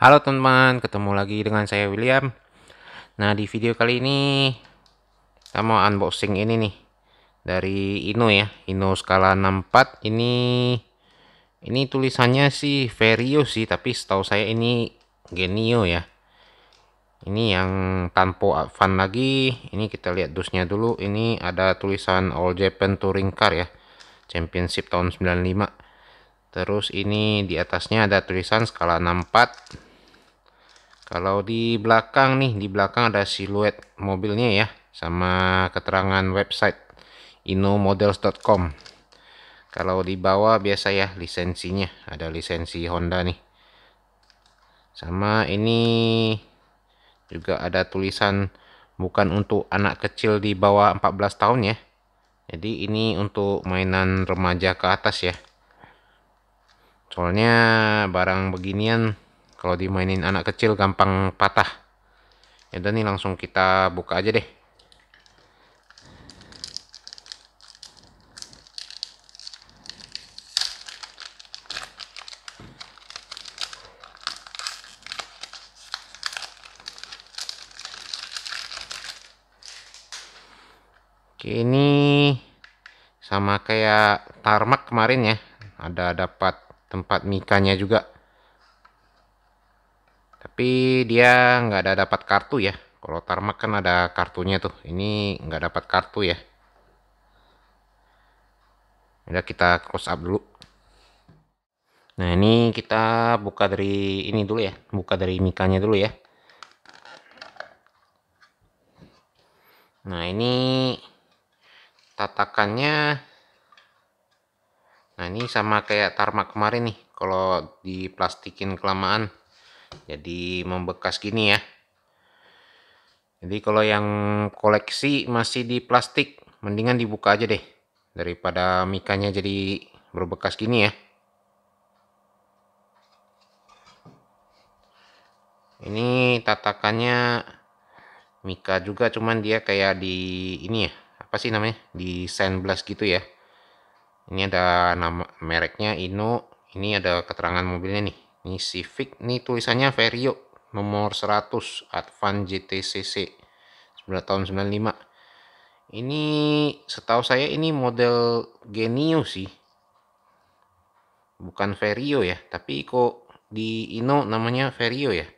Halo teman-teman, ketemu lagi dengan saya William. Nah, di video kali ini kita mau unboxing ini nih dari Ino ya, Ino skala 64. Ini ini tulisannya sih Vario sih, tapi setahu saya ini Genio ya. Ini yang tanpa fan lagi. Ini kita lihat dusnya dulu. Ini ada tulisan All Japan Touring Car ya. Championship tahun 95. Terus ini di atasnya ada tulisan skala 64 kalau di belakang nih, di belakang ada siluet mobilnya ya, sama keterangan website inomodels.com. Kalau di bawah biasa ya lisensinya, ada lisensi Honda nih. Sama ini juga ada tulisan bukan untuk anak kecil di bawah 14 tahun ya. Jadi ini untuk mainan remaja ke atas ya. Soalnya barang beginian kalau dimainin anak kecil gampang patah ya dan nih langsung kita buka aja deh Oke, ini sama kayak tarmak kemarin ya ada dapat tempat mikanya juga tapi dia nggak ada dapat kartu ya kalau tarmak kan ada kartunya tuh ini nggak dapat kartu ya udah kita close up dulu nah ini kita buka dari ini dulu ya buka dari mikanya dulu ya nah ini tatakannya nah ini sama kayak tarmak kemarin nih kalau diplastikin kelamaan jadi membekas gini ya jadi kalau yang koleksi masih di plastik mendingan dibuka aja deh daripada mikanya jadi berbekas gini ya ini tatakannya mika juga cuman dia kayak di ini ya apa sih namanya di sandblast gitu ya ini ada nama mereknya Ino ini ada keterangan mobilnya nih ini Civic, ini tulisannya Vario nomor 100 Advan GTCC sebelah tahun 95. Ini setahu saya ini model Genio sih. Bukan Vario ya, tapi kok di Ino namanya Vario ya.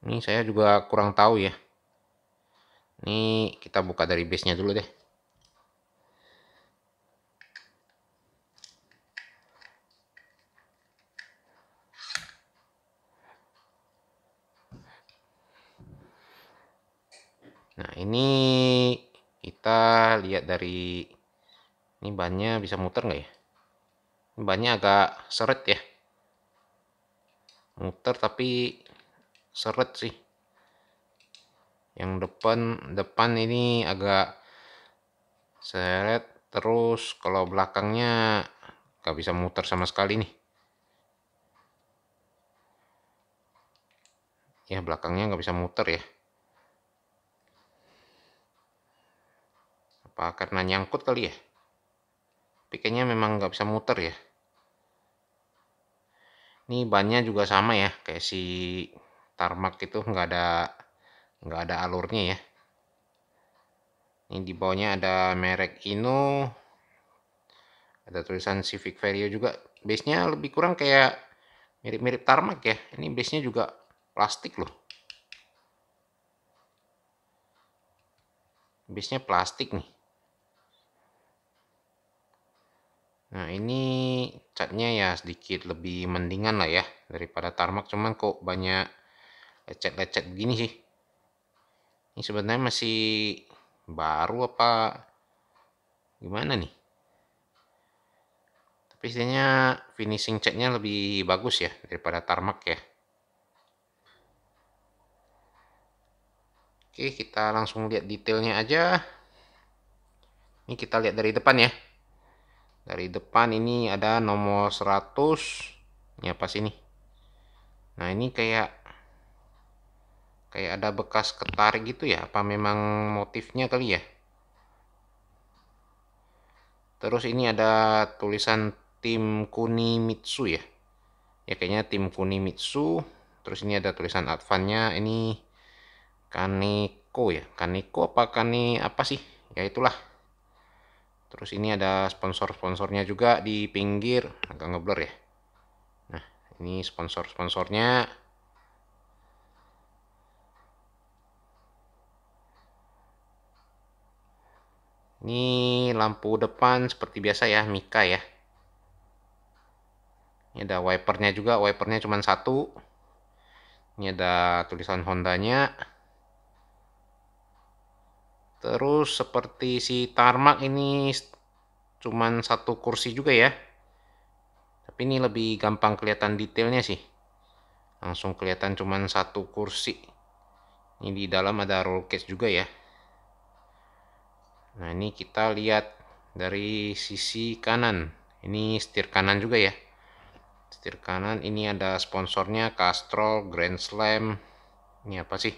Ini saya juga kurang tahu ya. Ini kita buka dari base-nya dulu deh. Nah, ini kita lihat dari ini bannya bisa muter nggak ya? Ini bannya agak seret ya. Muter tapi seret sih. Yang depan depan ini agak seret terus kalau belakangnya nggak bisa muter sama sekali nih. Ya belakangnya nggak bisa muter ya. apa karena nyangkut kali ya pikirnya memang nggak bisa muter ya ini bannya juga sama ya kayak si tarmak itu nggak ada nggak ada alurnya ya ini di bawahnya ada merek Ino ada tulisan Civic Vario juga base nya lebih kurang kayak mirip-mirip tarmak ya ini base nya juga plastik loh base nya plastik nih Nah ini catnya ya sedikit lebih mendingan lah ya daripada tarmac cuman kok banyak lecet-lecet begini sih. Ini sebenarnya masih baru apa gimana nih? Tapi intinya finishing catnya lebih bagus ya daripada tarmac ya. Oke kita langsung lihat detailnya aja. Ini kita lihat dari depan ya dari depan ini ada nomor 100 ya pas ini nah ini kayak kayak ada bekas ketar gitu ya apa memang motifnya kali ya terus ini ada tulisan tim Kunimitsu ya ya kayaknya tim Kunimitsu terus ini ada tulisan advannya ini Kaneko ya Kaneko apa Kane apa sih ya itulah terus ini ada sponsor-sponsornya juga di pinggir agak ngeblur ya nah ini sponsor-sponsornya ini lampu depan seperti biasa ya Mika ya ini ada wipernya juga wipernya cuma satu ini ada tulisan Hondanya Terus seperti si tarmac ini cuman satu kursi juga ya. Tapi ini lebih gampang kelihatan detailnya sih. Langsung kelihatan cuman satu kursi. Ini di dalam ada roll cage juga ya. Nah ini kita lihat dari sisi kanan. Ini setir kanan juga ya. Setir kanan ini ada sponsornya Castrol, Grand Slam. Ini apa sih?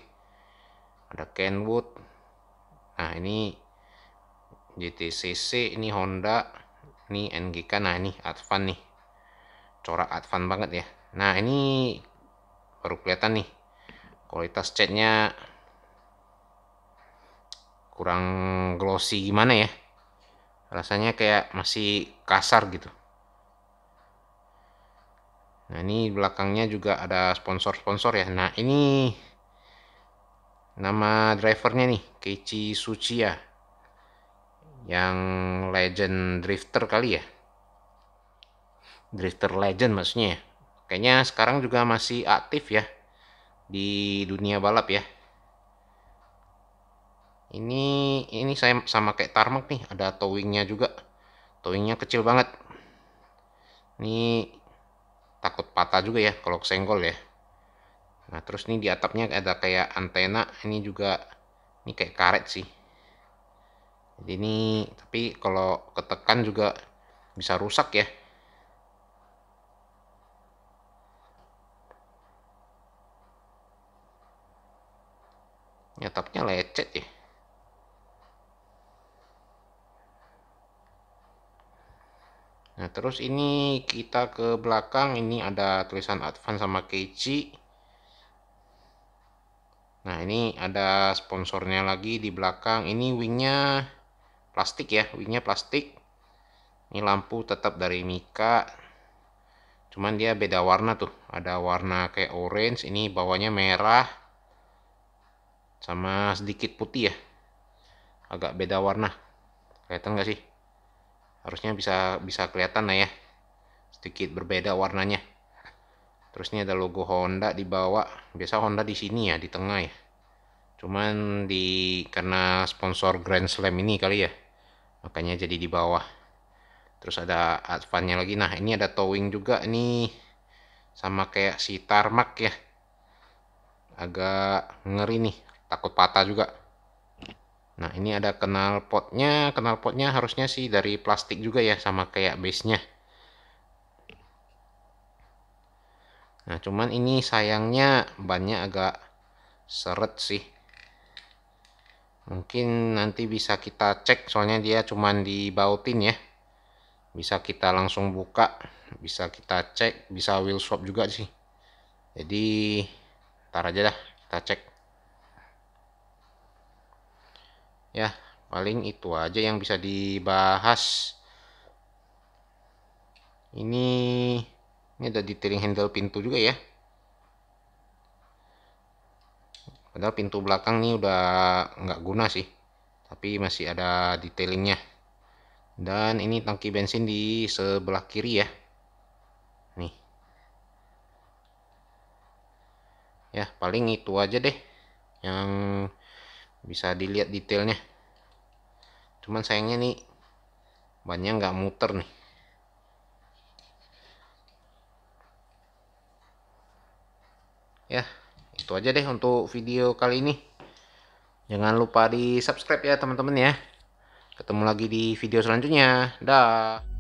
Ada Kenwood, Nah, ini JTCC, ini Honda, ini NGK, nah ini Advan nih. Corak Advan banget ya. Nah, ini baru kelihatan nih. Kualitas catnya kurang glossy gimana ya. Rasanya kayak masih kasar gitu. Nah, ini belakangnya juga ada sponsor-sponsor ya. Nah, ini nama drivernya nih Keiichi Suchiya yang legend drifter kali ya drifter legend maksudnya ya. kayaknya sekarang juga masih aktif ya di dunia balap ya ini ini saya sama kayak tarmac nih ada towingnya juga towingnya kecil banget ini takut patah juga ya kalau senggol ya Nah, terus ini di atapnya ada kayak antena, ini juga ini kayak karet sih. Jadi ini tapi kalau ketekan juga bisa rusak ya. atapnya lecet ya. Nah, terus ini kita ke belakang ini ada tulisan advan sama Keiji. Nah ini ada sponsornya lagi di belakang. Ini wingnya plastik ya, wingnya plastik. Ini lampu tetap dari Mika. Cuman dia beda warna tuh. Ada warna kayak orange, ini bawahnya merah. Sama sedikit putih ya. Agak beda warna. Kelihatan nggak sih? Harusnya bisa bisa kelihatan lah ya. Sedikit berbeda warnanya. Terus ini ada logo Honda di bawah. Biasa Honda di sini ya, di tengah ya. Cuman di karena sponsor Grand Slam ini kali ya. Makanya jadi di bawah. Terus ada advannya lagi. Nah, ini ada towing juga nih. Sama kayak si Tarmac ya. Agak ngeri nih, takut patah juga. Nah, ini ada knalpotnya. Knalpotnya harusnya sih dari plastik juga ya sama kayak base-nya. Nah, cuman ini sayangnya bannya agak seret sih. Mungkin nanti bisa kita cek soalnya dia cuman dibautin ya. Bisa kita langsung buka, bisa kita cek, bisa wheel swap juga sih. Jadi ntar aja dah kita cek. Ya, paling itu aja yang bisa dibahas. Ini ini ada detailing handle pintu juga ya padahal pintu belakang ini udah nggak guna sih tapi masih ada detailingnya dan ini tangki bensin di sebelah kiri ya nih ya paling itu aja deh yang bisa dilihat detailnya cuman sayangnya nih bannya nggak muter nih ya itu aja deh untuk video kali ini jangan lupa di subscribe ya teman-teman ya ketemu lagi di video selanjutnya dah